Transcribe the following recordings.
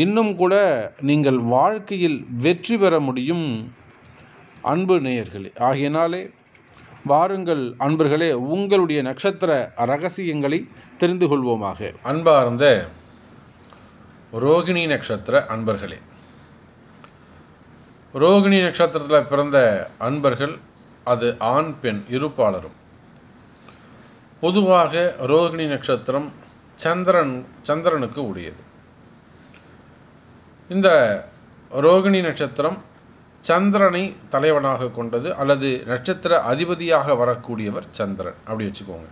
இன்னும் கூட நீங்கள் வாழ்க்கையில் வெற்றி பெற முடியும் அன்பு நேயர்களே ஆகையினாலே வாருங்கள் அன்பர்களே உங்களுடைய நட்சத்திர ரகசியங்களை தெரிந்து கொள்வோமாக அன்பார்ந்த ரோகிணி நட்சத்திர அன்பர்களே ரோகிணி நட்சத்திரத்தில் பிறந்த அன்பர்கள் அது ஆண் பெண் இருப்பாளரும் பொதுவாக ரோகிணி நட்சத்திரம் சந்திரன் சந்திரனுக்கு உடையது இந்த ரோகிணி நட்சத்திரம் சந்திரனை தலைவனாக கொண்டது அல்லது நட்சத்திர அதிபதியாக வரக்கூடியவர் சந்திரன் அப்படி வச்சுக்கோங்க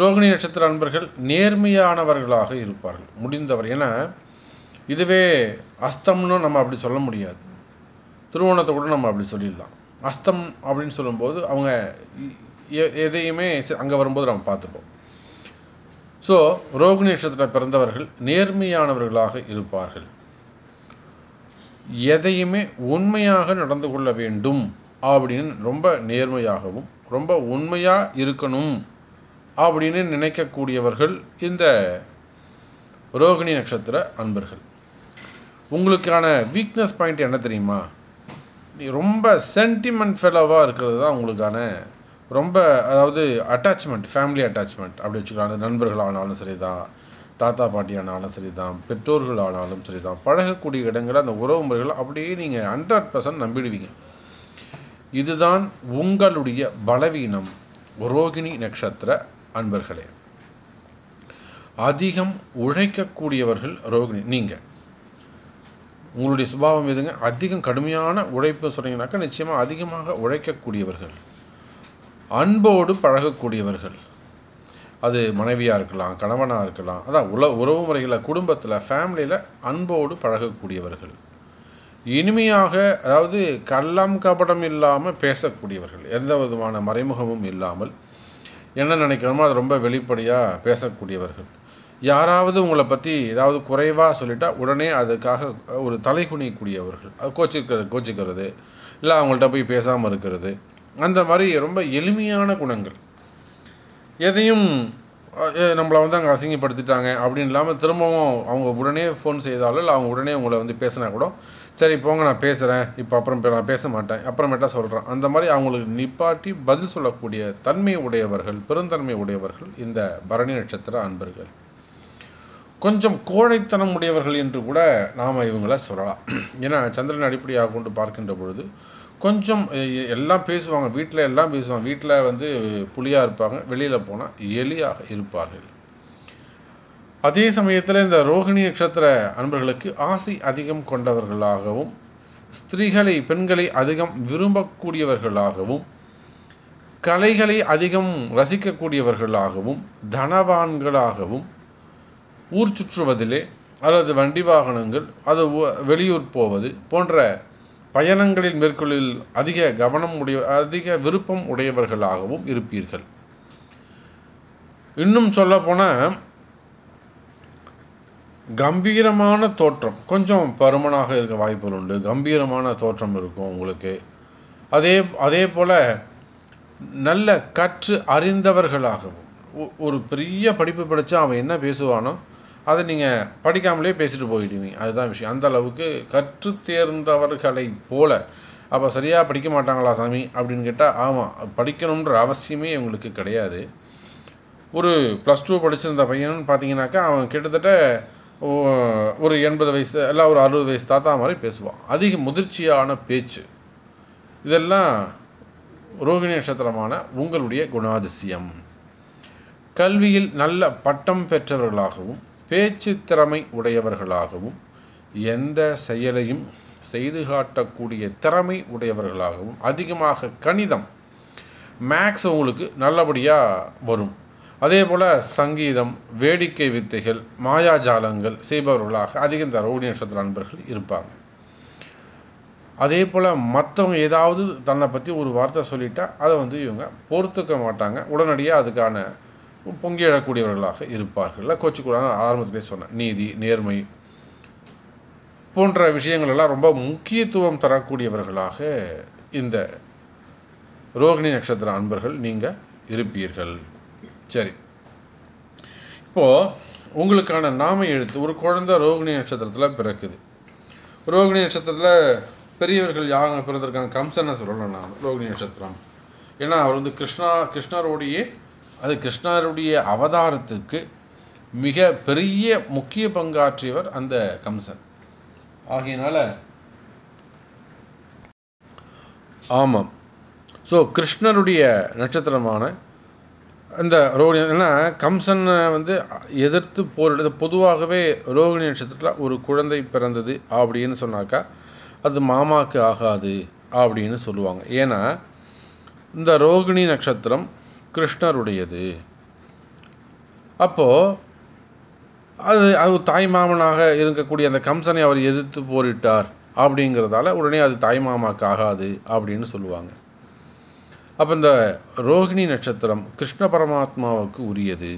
ரோகிணி நட்சத்திர அன்பர்கள் நேர்மையானவர்களாக இருப்பார்கள் முடிந்தவர் ஏன்னா இதுவே அஸ்தம்னு நம்ம அப்படி சொல்ல முடியாது திருவோணத்தை கூட நம்ம அப்படி சொல்லிடலாம் அஸ்தம் அப்படின்னு சொல்லும்போது அவங்க எதையுமே அங்கே வரும்போது நம்ம பார்த்துப்போம் ஸோ ரோகிணி நட்சத்திரம் பிறந்தவர்கள் நேர்மையானவர்களாக இருப்பார்கள் எதையுமே உண்மையாக நடந்து கொள்ள வேண்டும் அப்படின்னு ரொம்ப நேர்மையாகவும் ரொம்ப உண்மையாக இருக்கணும் அப்படின்னு நினைக்கக்கூடியவர்கள் இந்த ரோகிணி நட்சத்திர அன்பர்கள் உங்களுக்கான வீக்னஸ் பாயிண்ட் என்ன தெரியுமா நீ ரொம்ப சென்டிமெண்ட் ஃபெலோவாக இருக்கிறது தான் உங்களுக்கான ரொம்ப அதாவது அட்டாச்மெண்ட் ஃபேமிலி அட்டாச்மெண்ட் அப்படி வச்சுக்கலாம் அந்த நண்பர்கள் ஆனாலும் சரி தான் தாத்தா பாட்டி ஆனாலும் சரி தான் பெற்றோர்கள் ஆனாலும் சரி தான் பழகக்கூடிய இடங்களில் அந்த உறவு முறைகளை அப்படியே நீங்கள் ஹண்ட்ரட் பர்சன்ட் நம்பிடுவீங்க இதுதான் உங்களுடைய பலவீனம் ரோகிணி நட்சத்திர அன்பர்களே அதிகம் உழைக்கக்கூடியவர்கள் ரோகிணி நீங்கள் உங்களுடைய சுபாவம் எதுங்க அதிகம் கடுமையான உழைப்பு சொன்னீங்கன்னாக்கா நிச்சயமாக அதிகமாக உழைக்கக்கூடியவர்கள் அன்போடு பழகக்கூடியவர்கள் அது மனைவியாக இருக்கலாம் கணவனாக இருக்கலாம் அதான் உல உறவு முறைகளில் குடும்பத்தில் ஃபேமிலியில் அன்போடு பழகக்கூடியவர்கள் இனிமையாக அதாவது கல்லம் கபடம் இல்லாமல் பேசக்கூடியவர்கள் எந்த விதமான மறைமுகமும் இல்லாமல் என்ன நினைக்கிறோமோ அது ரொம்ப வெளிப்படையாக பேசக்கூடியவர்கள் யாராவது உங்களை பற்றி ஏதாவது குறைவாக சொல்லிட்டா உடனே அதுக்காக ஒரு தலை குனியக்கூடியவர்கள் அது கோச்சிக்கிறது கோச்சிக்கிறது இல்லை அவங்கள்ட்ட போய் பேசாமல் இருக்கிறது அந்த மாதிரி ரொம்ப எளிமையான குணங்கள் எதையும் நம்மளை வந்து அங்கே அசிங்கப்படுத்திட்டாங்க அப்படின்னு இல்லாமல் திரும்பவும் அவங்க உடனே ஃபோன் செய்தாலும் இல்லை அவங்க உடனே உங்களை வந்து பேசினா கூட சரி போங்க நான் பேசுகிறேன் இப்போ அப்புறம் நான் பேச மாட்டேன் அப்புறமேட்டா சொல்கிறேன் அந்த மாதிரி அவங்களுக்கு நிப்பாட்டி பதில் சொல்லக்கூடிய தன்மை உடையவர்கள் பெருந்தன்மை உடையவர்கள் இந்த பரணி நட்சத்திர அன்பர்கள் கொஞ்சம் கோழைத்தனம் உடையவர்கள் என்று கூட நாம் இவங்கள சொல்லலாம் ஏன்னா சந்திரன் அடிப்படையாக கொண்டு பார்க்கின்ற பொழுது கொஞ்சம் எல்லாம் பேசுவாங்க வீட்டில் எல்லாம் பேசுவாங்க வீட்டில் வந்து புலியாக இருப்பாங்க வெளியில் போனால் எலியாக இருப்பார்கள் அதே சமயத்தில் இந்த ரோஹிணி நட்சத்திர அன்பர்களுக்கு ஆசை அதிகம் கொண்டவர்களாகவும் ஸ்திரீகளை பெண்களை அதிகம் விரும்பக்கூடியவர்களாகவும் கலைகளை அதிகம் ரசிக்கக்கூடியவர்களாகவும் தனவான்களாகவும் ஊர் சுற்றுவதிலே அல்லது வண்டி வாகனங்கள் அது வெளியூர் போவது போன்ற பயணங்களில் மேற்கொள்ளில் அதிக கவனம் உடைய அதிக விருப்பம் உடையவர்களாகவும் இருப்பீர்கள் இன்னும் சொல்லப்போனால் கம்பீரமான தோற்றம் கொஞ்சம் பருமனாக இருக்க வாய்ப்புகள் உண்டு கம்பீரமான தோற்றம் இருக்கும் உங்களுக்கு அதே அதே போல் நல்ல கற்று அறிந்தவர்களாகவும் ஒரு பெரிய படிப்பு படித்து அவன் என்ன பேசுவானோ அதை நீங்கள் படிக்காமலே பேசிட்டு போயிடுவீங்க அதுதான் விஷயம் அந்த அளவுக்கு கற்று தேர்ந்தவர்களை போல அப்போ சரியாக படிக்க மாட்டாங்களா சாமி அப்படின்னு கேட்டால் ஆமாம் படிக்கணுன்ற அவசியமே இவங்களுக்கு கிடையாது ஒரு ப்ளஸ் டூ படிச்சிருந்த பையன் பார்த்தீங்கன்னாக்கா அவன் கிட்டத்தட்ட ஒரு எண்பது வயசு இல்லை ஒரு அறுபது வயசு தாத்தா மாதிரி பேசுவான் அதிக முதிர்ச்சியான பேச்சு இதெல்லாம் ரோகிணி நட்சத்திரமான உங்களுடைய குணாதிசயம் கல்வியில் நல்ல பட்டம் பெற்றவர்களாகவும் பேச்சு திறமை உடையவர்களாகவும் எந்த செயலையும் செய்து காட்டக்கூடிய திறமை உடையவர்களாகவும் அதிகமாக கணிதம் மேக்ஸ் உங்களுக்கு நல்லபடியாக வரும் அதே போல் சங்கீதம் வேடிக்கை வித்தைகள் மாயாஜாலங்கள் செய்பவர்களாக அதிகம் தரோடி நட்சத்திர நண்பர்கள் இருப்பாங்க அதே போல் மற்றவங்க ஏதாவது தன்னை பற்றி ஒரு வார்த்தை சொல்லிட்டா அதை வந்து இவங்க பொறுத்துக்க மாட்டாங்க உடனடியாக அதுக்கான பொங்கி எழக்கூடியவர்களாக இருப்பார்கள் கூட ஆரம்பத்திலே சொன்னேன் நீதி நேர்மை போன்ற விஷயங்கள் எல்லாம் ரொம்ப முக்கியத்துவம் தரக்கூடியவர்களாக இந்த ரோகிணி நட்சத்திர அன்பர்கள் நீங்கள் இருப்பீர்கள் சரி இப்போது உங்களுக்கான நாம எழுத்து ஒரு குழந்த ரோகிணி நட்சத்திரத்தில் பிறக்குது ரோகிணி நட்சத்திரத்தில் பெரியவர்கள் யாங்க பிறந்திருக்காங்க கம்சனை சொல்லலாம் நாம் ரோகிணி நட்சத்திரம் ஏன்னா அவர் வந்து கிருஷ்ணா கிருஷ்ணரோடையே அது கிருஷ்ணருடைய அவதாரத்துக்கு மிக பெரிய முக்கிய பங்காற்றியவர் அந்த கம்சன் ஆகையினால ஆமாம் ஸோ கிருஷ்ணருடைய நட்சத்திரமான இந்த ரோகிணி ஏன்னா கம்சனை வந்து எதிர்த்து போரிடுறது பொதுவாகவே ரோகிணி நட்சத்திரத்தில் ஒரு குழந்தை பிறந்தது அப்படின்னு சொன்னாக்கா அது மாமாவுக்கு ஆகாது அப்படின்னு சொல்லுவாங்க ஏன்னா இந்த ரோகிணி நட்சத்திரம் கிருஷ்ணருடையது அப்போது அது அது தாய் மாமனாக இருக்கக்கூடிய அந்த கம்சனை அவர் எதிர்த்து போரிட்டார் அப்படிங்கிறதால உடனே அது மாமாக்கு ஆகாது அப்படின்னு சொல்லுவாங்க அப்போ இந்த ரோஹிணி நட்சத்திரம் கிருஷ்ண பரமாத்மாவுக்கு உரியது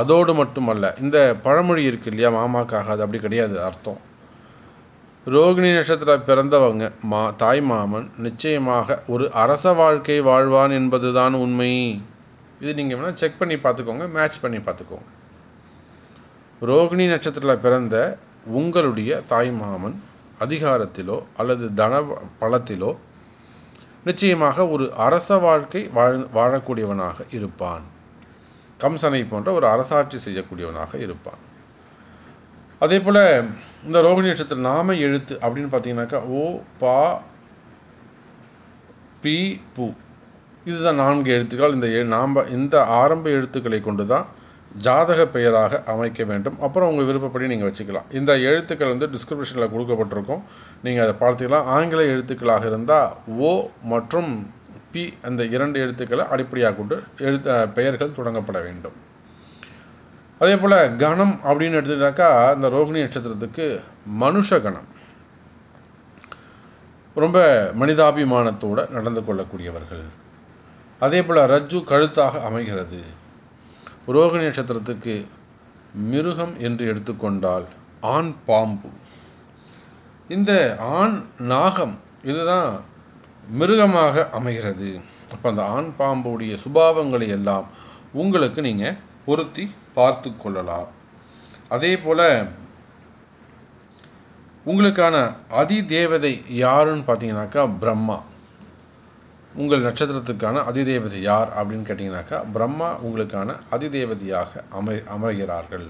அதோடு மட்டுமல்ல இந்த பழமொழி இருக்கு இல்லையா மாமாக்காகாது அப்படி கிடையாது அர்த்தம் ரோகிணி நட்சத்திர பிறந்தவங்க மா தாய் மாமன் நிச்சயமாக ஒரு அரச வாழ்க்கை வாழ்வான் என்பதுதான் உண்மை இது நீங்கள் வேணால் செக் பண்ணி பார்த்துக்கோங்க மேட்ச் பண்ணி பார்த்துக்கோங்க ரோகிணி நட்சத்திரத்தில் பிறந்த உங்களுடைய தாய் மாமன் அதிகாரத்திலோ அல்லது தன பலத்திலோ நிச்சயமாக ஒரு அரச வாழ்க்கை வாழ் வாழக்கூடியவனாக இருப்பான் கம்சனை போன்ற ஒரு அரசாட்சி செய்யக்கூடியவனாக இருப்பான் அதே போல் இந்த ரோகிணி நட்சத்திர நாம எழுத்து அப்படின்னு பார்த்தீங்கன்னாக்கா ஓ பா பி பு இதுதான் நான்கு எழுத்துக்கள் இந்த நாம் இந்த ஆரம்ப எழுத்துக்களை கொண்டு தான் ஜாதக பெயராக அமைக்க வேண்டும் அப்புறம் உங்கள் விருப்பப்படி நீங்கள் வச்சுக்கலாம் இந்த எழுத்துக்கள் வந்து டிஸ்கிரிப்ஷனில் கொடுக்கப்பட்டிருக்கும் நீங்கள் அதை பார்த்துக்கலாம் ஆங்கில எழுத்துக்களாக இருந்தால் ஓ மற்றும் பி அந்த இரண்டு எழுத்துக்களை அடிப்படையாக கொண்டு எழுத்து பெயர்கள் தொடங்கப்பட வேண்டும் அதே போல் கணம் அப்படின்னு எடுத்துக்கிட்டாக்கா இந்த ரோகிணி நட்சத்திரத்துக்கு மனுஷ கணம் ரொம்ப மனிதாபிமானத்தோடு நடந்து கொள்ளக்கூடியவர்கள் அதே போல் ரஜ்ஜு கழுத்தாக அமைகிறது ரோகிணி நட்சத்திரத்துக்கு மிருகம் என்று எடுத்துக்கொண்டால் ஆண் பாம்பு இந்த ஆண் நாகம் இதுதான் மிருகமாக அமைகிறது அப்போ அந்த ஆண் பாம்புடைய சுபாவங்களை எல்லாம் உங்களுக்கு நீங்கள் பொருத்தி பார்த்து கொள்ளலாம் அதே போல் உங்களுக்கான அதி தேவதை யாருன்னு பார்த்தீங்கன்னாக்கா பிரம்மா உங்கள் நட்சத்திரத்துக்கான அதிதேவதை யார் அப்படின்னு கேட்டிங்கனாக்கா பிரம்மா உங்களுக்கான அதிதேவதையாக அமை அமர்கிறார்கள்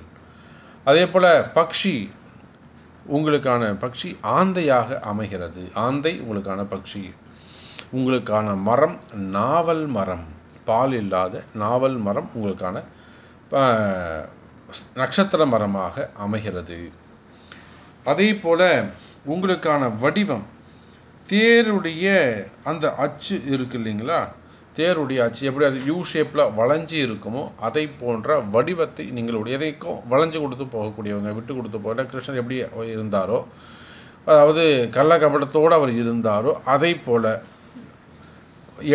அதே போல் பக்ஷி உங்களுக்கான பக்ஷி ஆந்தையாக அமைகிறது ஆந்தை உங்களுக்கான பக்ஷி உங்களுக்கான மரம் நாவல் மரம் பால் இல்லாத நாவல் மரம் உங்களுக்கான நட்சத்திர மரமாக அமைகிறது அதே போல் உங்களுக்கான வடிவம் தேருடைய அந்த அச்சு இருக்கு இல்லைங்களா தேருடைய அச்சு எப்படி அது யூ ஷேப்பில் வளைஞ்சி இருக்குமோ அதை போன்ற வடிவத்தை நீங்களுடைய எதைக்கும் வளைஞ்சு கொடுத்து போகக்கூடியவங்க விட்டு கொடுத்து போகிற கிருஷ்ணர் எப்படி இருந்தாரோ அதாவது கள்ள கபடத்தோடு அவர் இருந்தாரோ அதை போல்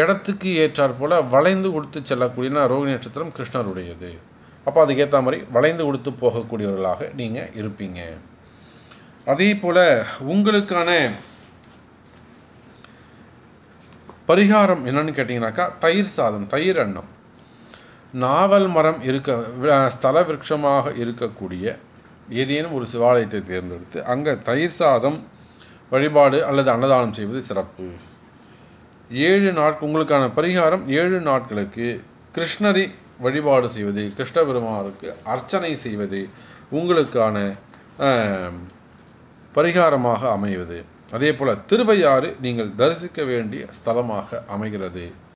இடத்துக்கு ஏற்றாற் போல் வளைந்து கொடுத்து செல்லக்கூடியனா ரோகிணி நட்சத்திரம் கிருஷ்ணருடையது அப்போ அதுக்கேற்ற மாதிரி வளைந்து கொடுத்து போகக்கூடியவர்களாக நீங்கள் இருப்பீங்க அதே போல் உங்களுக்கான பரிகாரம் என்னன்னு கேட்டிங்கனாக்கா தயிர் சாதம் தயிர் அன்னம் நாவல் மரம் இருக்க ஸ்தல விருட்சமாக இருக்கக்கூடிய ஏதேனும் ஒரு சிவாலயத்தை தேர்ந்தெடுத்து அங்கே தயிர் சாதம் வழிபாடு அல்லது அன்னதானம் செய்வது சிறப்பு ஏழு நாட்கள் உங்களுக்கான பரிகாரம் ஏழு நாட்களுக்கு கிருஷ்ணரி வழிபாடு செய்வது கிருஷ்ண பெருமானுக்கு அர்ச்சனை செய்வது உங்களுக்கான பரிகாரமாக அமைவது அதே போல் திருவையாறு நீங்கள் தரிசிக்க வேண்டிய ஸ்தலமாக அமைகிறது